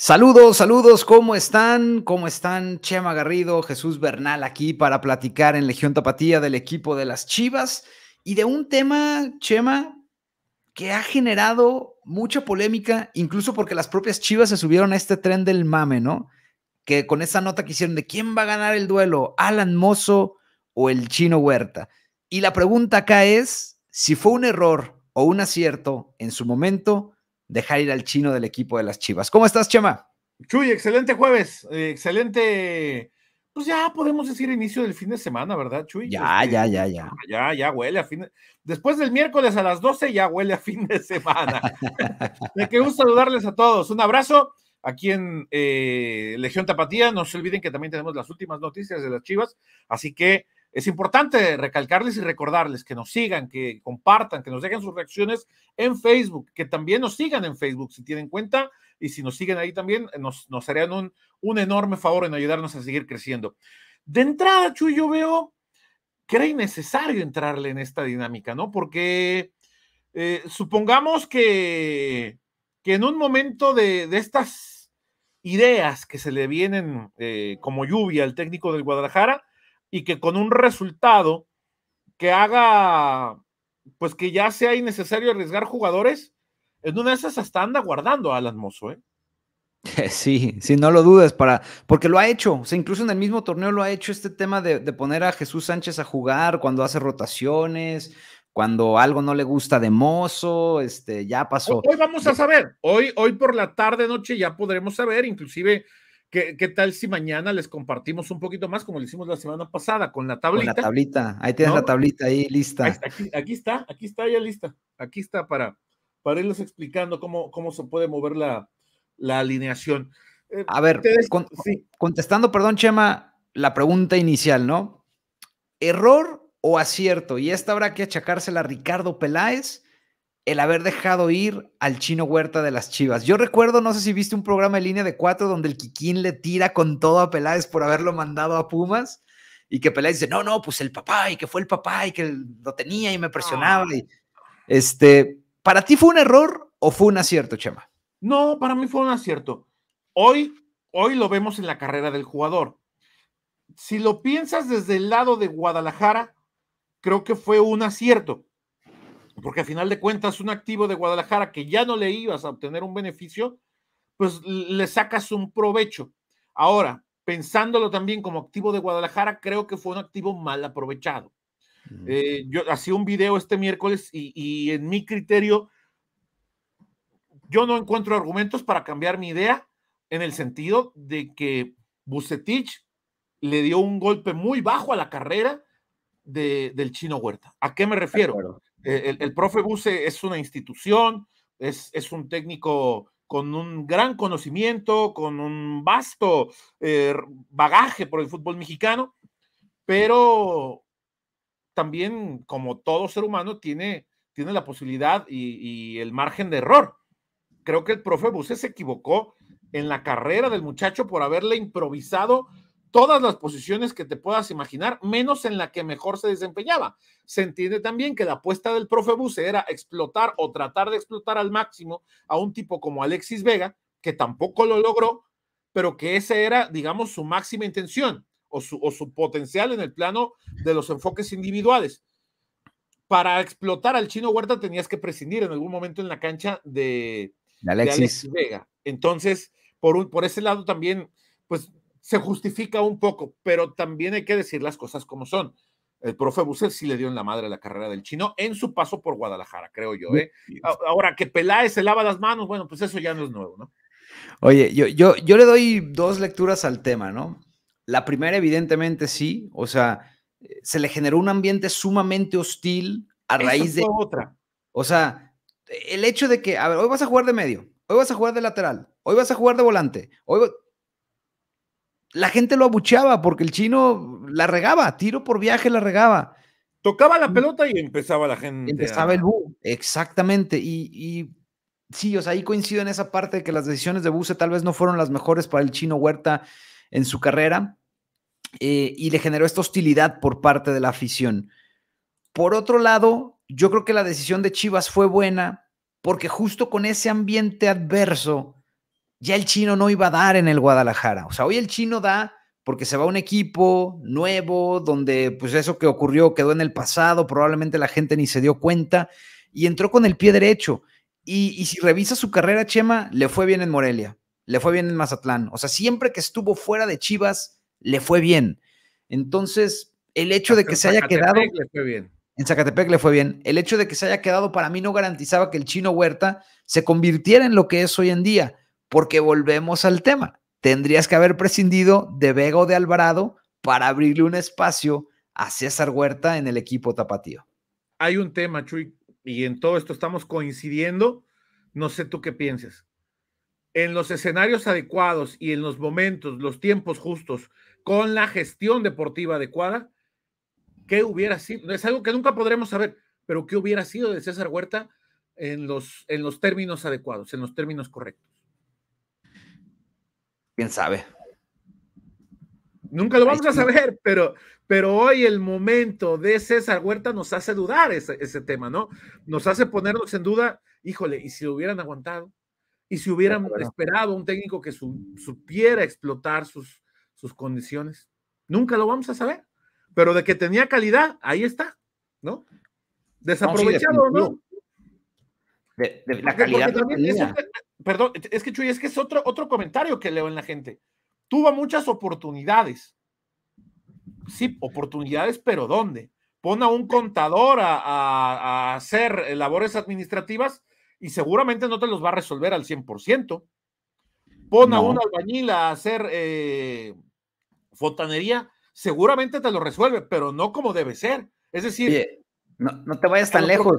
Saludos, saludos, ¿cómo están? ¿Cómo están? Chema Garrido, Jesús Bernal aquí para platicar en Legión Tapatía del equipo de las Chivas y de un tema, Chema, que ha generado mucha polémica, incluso porque las propias Chivas se subieron a este tren del mame, ¿no? Que con esa nota que hicieron de quién va a ganar el duelo, Alan Mozo o el chino Huerta. Y la pregunta acá es si fue un error o un acierto en su momento dejar ir al chino del equipo de las Chivas. ¿Cómo estás, Chema? Chuy, excelente jueves, eh, excelente. Pues ya podemos decir inicio del fin de semana, ¿verdad, Chuy? Ya, este, ya, ya, ya. Ya, ya huele a fin. De... Después del miércoles a las 12 ya huele a fin de semana. Me que un saludarles a todos. Un abrazo aquí en eh, Legión Tapatía. No se olviden que también tenemos las últimas noticias de las Chivas, así que es importante recalcarles y recordarles que nos sigan, que compartan, que nos dejen sus reacciones en Facebook, que también nos sigan en Facebook si tienen cuenta y si nos siguen ahí también nos, harían un, enorme favor en ayudarnos a seguir creciendo. De entrada, Chuy, yo veo que era innecesario entrarle en esta dinámica, ¿no? Porque eh, supongamos que, que, en un momento de, estas ideas que se le vienen eh, como lluvia al técnico del Guadalajara, y que con un resultado que haga, pues que ya sea innecesario arriesgar jugadores, en una de esas hasta anda guardando a Alan Mozo, ¿eh? Sí, sí, no lo dudes, para, porque lo ha hecho, o incluso en el mismo torneo lo ha hecho este tema de, poner a Jesús Sánchez a jugar cuando hace rotaciones, cuando algo no le gusta de mozo, este, ya pasó. Hoy, vamos a saber, hoy, hoy por la tarde, noche ya podremos saber, inclusive ¿Qué, tal si mañana les compartimos un poquito más, como lo hicimos la semana pasada, con la tablita? Con la tablita, ahí tienes la tablita ahí lista. aquí, está, aquí está ya lista. Aquí está para, para irles explicando cómo, cómo se puede mover la, alineación. Eh, a ver, contestando, perdón, Chema, la pregunta inicial, ¿no? ¿Error o acierto? Y esta habrá que achacársela a Ricardo Peláez el haber dejado ir al chino Huerta de las Chivas. Yo recuerdo, no sé si viste un programa en línea de cuatro donde el Kikín le tira con todo a Peláez por haberlo mandado a Pumas y que Peláez dice, no, no, pues el papá y que fue el papá y que lo tenía y me presionaba. Ah. Y, este, ¿Para ti fue un error o fue un acierto, Chema? No, para mí fue un acierto. Hoy, hoy lo vemos en la carrera del jugador. Si lo piensas desde el lado de Guadalajara, creo que fue un acierto porque al final de cuentas un activo de Guadalajara que ya no le ibas a obtener un beneficio, pues le sacas un provecho. Ahora, pensándolo también como activo de Guadalajara, creo que fue un activo mal aprovechado. Eh, yo hacía un video este miércoles y, en mi criterio, yo no encuentro argumentos para cambiar mi idea en el sentido de que Bucetich le dio un golpe muy bajo a la carrera del chino Huerta. ¿A qué me refiero? Eh, el, profe Buse es una institución, es, un técnico con un gran conocimiento, con un vasto eh, bagaje por el fútbol mexicano, pero también, como todo ser humano, tiene, tiene la posibilidad y, y el margen de error. Creo que el profe Buse se equivocó en la carrera del muchacho por haberle improvisado todas las posiciones que te puedas imaginar, menos en la que mejor se desempeñaba. Se entiende también que la apuesta del profe Buse era explotar o tratar de explotar al máximo a un tipo como Alexis Vega, que tampoco lo logró, pero que esa era, digamos, su máxima intención o su, o su potencial en el plano de los enfoques individuales. Para explotar al chino Huerta tenías que prescindir en algún momento en la cancha de, Alexis. Vega. Entonces, por, un, por ese lado también, pues se justifica un poco, pero también hay que decir las cosas como son. El profe Busser sí le dio en la madre la carrera del chino en su paso por Guadalajara, creo yo. ¿eh? Ahora que Peláez se lava las manos, bueno, pues eso ya no es nuevo, ¿no? Oye, yo, yo, le doy dos lecturas al tema, ¿no? La primera, evidentemente, sí, o sea, se le generó un ambiente sumamente hostil a raíz de otra. O sea, el hecho de que, a ver, hoy vas a jugar de medio, hoy vas a jugar de lateral, hoy vas a jugar de volante, hoy la gente lo abucheaba porque el chino la regaba, tiro por viaje la regaba. Tocaba la pelota y empezaba la gente. Empezaba el bu, exactamente. Y, y, sí, o sea, ahí coincido en esa parte de que las decisiones de Buse tal vez no fueron las mejores para el chino Huerta en su carrera eh, y le generó esta hostilidad por parte de la afición. Por otro lado, yo creo que la decisión de Chivas fue buena porque justo con ese ambiente adverso, ya el chino no iba a dar en el Guadalajara. O sea, hoy el chino da porque se va a un equipo nuevo, donde pues eso que ocurrió quedó en el pasado, probablemente la gente ni se dio cuenta, y entró con el pie derecho. Y, si revisa su carrera, Chema, le fue bien en Morelia, le fue bien en Mazatlán. O sea, siempre que estuvo fuera de Chivas, le fue bien. Entonces, el hecho de que se haya quedado... En Zacatepec le fue bien. El hecho de que se haya quedado para mí no garantizaba que el chino Huerta se convirtiera en lo que es hoy en día porque volvemos al tema. Tendrías que haber prescindido de Vega o de Alvarado para abrirle un espacio a César Huerta en el equipo tapatío. Hay un tema, Chuy, y en todo esto estamos coincidiendo. No sé tú qué pienses. En los escenarios adecuados y en los momentos, los tiempos justos, con la gestión deportiva adecuada, ¿qué hubiera sido? Es algo que nunca podremos saber, pero ¿qué hubiera sido de César Huerta en los, en los términos adecuados, en los términos correctos? quién sabe. Nunca lo vamos a saber, pero, pero hoy el momento de César Huerta nos hace dudar ese, tema, ¿no? Nos hace ponernos en duda, híjole, ¿y si lo hubieran aguantado? ¿Y si hubieran esperado un técnico que supiera explotar sus, sus condiciones? Nunca lo vamos a saber, pero de que tenía calidad, ahí está, ¿no? Desaprovechado, ¿no? De, la calidad perdón, es que Chuy, es que es otro, otro comentario que leo en la gente. Tuvo muchas oportunidades. Sí, oportunidades, pero ¿dónde? Pon a un contador a, hacer labores administrativas y seguramente no te los va a resolver al 100%. Pon a un albañil a hacer eh, fontanería, seguramente te lo resuelve, pero no como debe ser. Es decir, no, no te vayas tan lejos.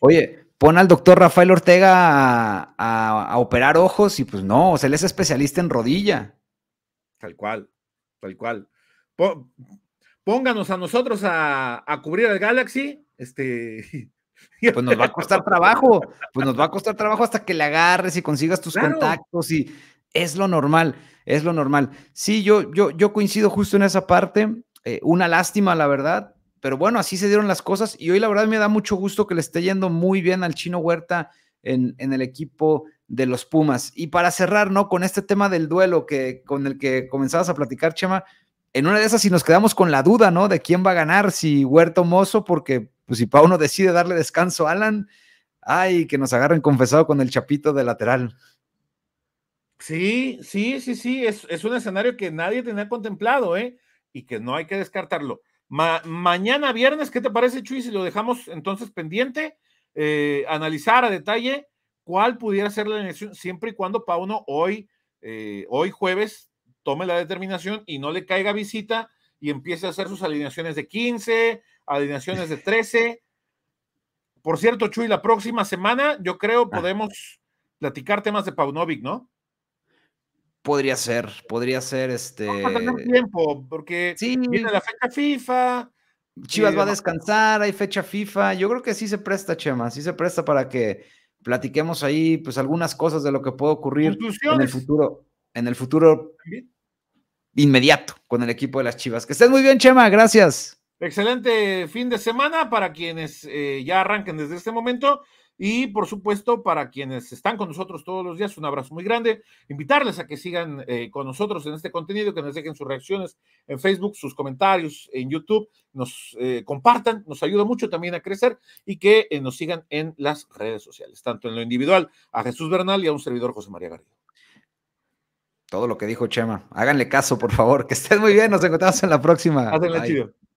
Oye, pon al doctor Rafael Ortega a, operar ojos y pues no, o sea, él es especialista en rodilla. Tal cual, tal cual. pónganos a nosotros a, cubrir el Galaxy, este, pues nos va a costar trabajo, pues nos va a costar trabajo hasta que le agarres y consigas tus contactos y es lo normal, es lo normal. Sí, yo, yo, yo coincido justo en esa parte, eh, una lástima, la verdad, pero bueno, así se dieron las cosas y hoy la verdad me da mucho gusto que le esté yendo muy bien al chino Huerta en, en el equipo de los Pumas. Y para cerrar, ¿no? Con este tema del duelo que, con el que comenzabas a platicar, Chema, en una de esas si nos quedamos con la duda, ¿no? De quién va a ganar, si Huerta Mozo, porque pues, si Pauno decide darle descanso a Alan, ay, que nos agarren confesado con el chapito de lateral. Sí, sí, sí, sí, es, es un escenario que nadie tenía contemplado, ¿eh? Y que no hay que descartarlo mañana viernes, ¿qué te parece, Chuy? Si lo dejamos entonces pendiente, eh, analizar a detalle cuál pudiera ser la alineación, siempre y cuando Pauno hoy, eh, hoy jueves, tome la determinación y no le caiga visita y empiece a hacer sus alineaciones de 15, alineaciones de 13. Por cierto, Chuy, la próxima semana yo creo ah. podemos platicar temas de Paunovic, ¿no? Podría ser, podría ser este. tiempo, porque viene la fecha FIFA. Chivas eh, va a descansar, hay fecha FIFA. Yo creo que sí se presta, Chema, sí se presta para que platiquemos ahí, pues, algunas cosas de lo que puede ocurrir en el futuro, en el futuro inmediato con el equipo de las Chivas. Que estén muy bien, Chema, gracias. Excelente fin de semana para quienes eh, ya arranquen desde este momento. Y por supuesto, para quienes están con nosotros todos los días, un abrazo muy grande. Invitarles a que sigan eh, con nosotros en este contenido, que nos dejen sus reacciones en Facebook, sus comentarios en YouTube, nos eh, compartan, nos ayuda mucho también a crecer y que eh, nos sigan en las redes sociales, tanto en lo individual a Jesús Bernal y a un servidor José María Garrido. Todo lo que dijo Chema. Háganle caso, por favor. Que estén muy bien. Nos encontramos en la próxima. chido.